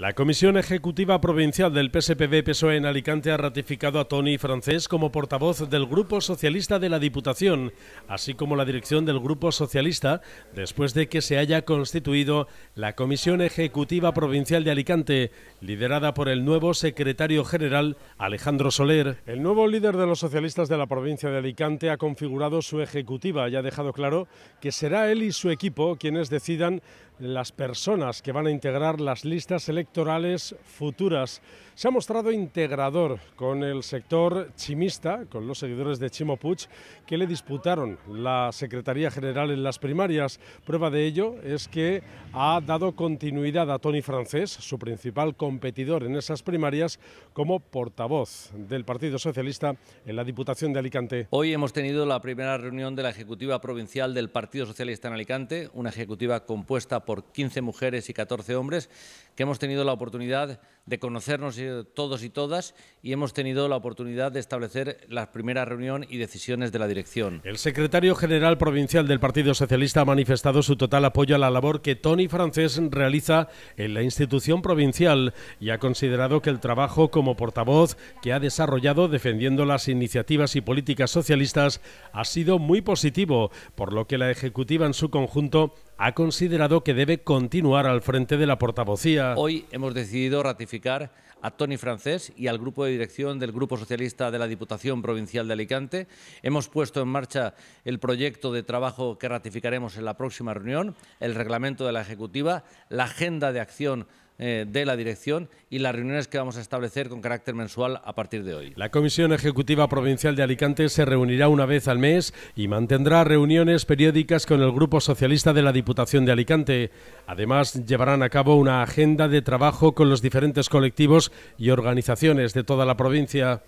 La Comisión Ejecutiva Provincial del PSPB-PSOE en Alicante ha ratificado a Tony Francés como portavoz del Grupo Socialista de la Diputación, así como la dirección del Grupo Socialista, después de que se haya constituido la Comisión Ejecutiva Provincial de Alicante, liderada por el nuevo secretario general Alejandro Soler. El nuevo líder de los socialistas de la provincia de Alicante ha configurado su ejecutiva y ha dejado claro que será él y su equipo quienes decidan las personas que van a integrar las listas electorales electorales futuras. Se ha mostrado integrador con el sector chimista, con los seguidores de Chimo Puig, que le disputaron la Secretaría General en las primarias. Prueba de ello es que ha dado continuidad a Tony Francés, su principal competidor en esas primarias, como portavoz del Partido Socialista en la Diputación de Alicante. Hoy hemos tenido la primera reunión de la Ejecutiva Provincial del Partido Socialista en Alicante, una ejecutiva compuesta por 15 mujeres y 14 hombres que hemos tenido la oportunidad de conocernos eh, todos y todas y hemos tenido la oportunidad de establecer la primera reunión y decisiones de la dirección. El secretario general provincial del Partido Socialista ha manifestado su total apoyo a la labor que Tony Francés realiza en la institución provincial y ha considerado que el trabajo como portavoz que ha desarrollado defendiendo las iniciativas y políticas socialistas ha sido muy positivo, por lo que la ejecutiva en su conjunto ha considerado que debe continuar al frente de la portavocía. Hoy hemos decidido ratificar a Tony Francés y al grupo de dirección del Grupo Socialista de la Diputación Provincial de Alicante. Hemos puesto en marcha el proyecto de trabajo que ratificaremos en la próxima reunión, el reglamento de la Ejecutiva, la agenda de acción eh, de la dirección y las reuniones que vamos a establecer con carácter mensual a partir de hoy. La Comisión Ejecutiva Provincial de Alicante se reunirá una vez al mes y mantendrá reuniones periódicas con el Grupo Socialista de la Diputación de Alicante. Además, llevarán a cabo una agenda de trabajo con los diferentes colectivos y organizaciones de toda la provincia.